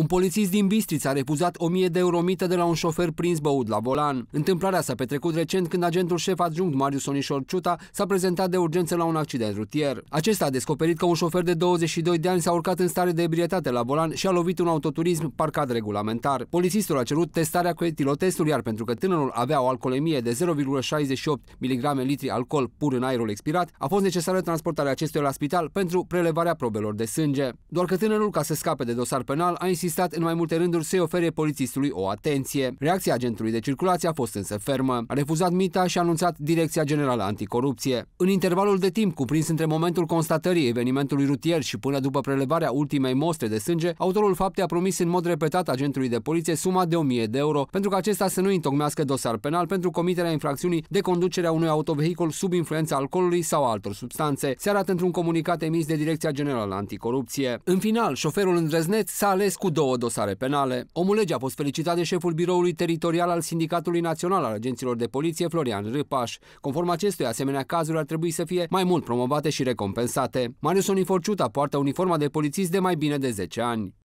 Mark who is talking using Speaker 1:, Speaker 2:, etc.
Speaker 1: Un polițist din Bistriț a refuzat 1000 de euro mită de la un șofer prins băut la volan. Întâmplarea s-a petrecut recent când agentul șef adjunct Marius Onișor Ciuta s-a prezentat de urgență la un accident rutier. Acesta a descoperit că un șofer de 22 de ani s-a urcat în stare de ebrietate la volan și a lovit un autoturism parcat regulamentar. Polițistul a cerut testarea cu etilotestul, iar pentru că tânărul avea o alcoolemie de 0,68 mg litri alcool pur în aerul expirat, a fost necesară transportarea acestuia la spital pentru prelevarea probelor de sânge. Doar că tânărul, ca să scape de dosar penal, a insistat insistat în mai multe rânduri să-i ofere polițistului o atenție. Reacția agentului de circulație a fost însă fermă. A refuzat mita și a anunțat Direcția Generală Anticorupție. În intervalul de timp cuprins între momentul constatării evenimentului rutier și până după prelevarea ultimei mostre de sânge, autorul faptei a promis în mod repetat agentului de poliție suma de 1000 de euro pentru ca acesta să nu întocmească dosar penal pentru comiterea infracțiunii de conducere a unui autovehicul sub influența alcoolului sau altor substanțe, se arată într-un comunicat emis de Direcția Generală Anticorupție. În final, șoferul îndrăzneț s-a ales cu două dosare penale. Omulege a fost felicitat de șeful biroului teritorial al Sindicatului Național al Agenților de Poliție, Florian Râpaș. Conform acestui asemenea cazuri ar trebui să fie mai mult promovate și recompensate. Marius Oniforciuta poartă uniforma de polițist de mai bine de 10 ani.